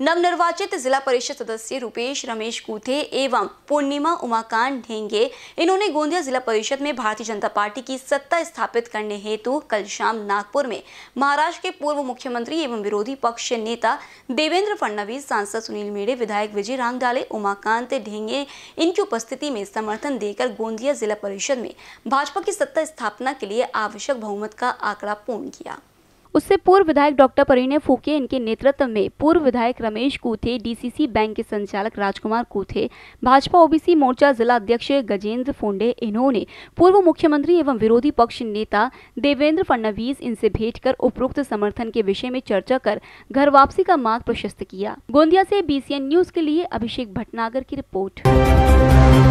नवनिर्वाचित जिला परिषद सदस्य रूपेश रमेश कूथे एवं पूर्णिमा उमाकांत ढेंगे इन्होंने गोंदिया जिला परिषद में भारतीय जनता पार्टी की सत्ता स्थापित करने हेतु कल शाम नागपुर में महाराष्ट्र के पूर्व मुख्यमंत्री एवं विरोधी पक्ष नेता देवेंद्र फडणवीस सांसद सुनील मेड़े विधायक विजय रामडाले उमाकांत ढेंगे इनकी उपस्थिति में समर्थन देकर गोंदिया जिला परिषद में भाजपा की सत्ता स्थापना के लिए आवश्यक बहुमत का आंकड़ा पूर्ण किया उससे पूर्व विधायक डॉक्टर परिणय फूके इनके नेतृत्व में पूर्व विधायक रमेश कूथे डीसीसी बैंक के संचालक राजकुमार कूथे भाजपा ओबीसी मोर्चा जिला अध्यक्ष गजेंद्र फोंडे इन्होंने पूर्व मुख्यमंत्री एवं विरोधी पक्ष नेता देवेंद्र फडणवीस इनसे भेंट कर उपरोक्त समर्थन के विषय में चर्चा कर घर वापसी का मार्ग प्रशस्त किया गोंदिया ऐसी बी न्यूज के लिए अभिषेक भटनागर की रिपोर्ट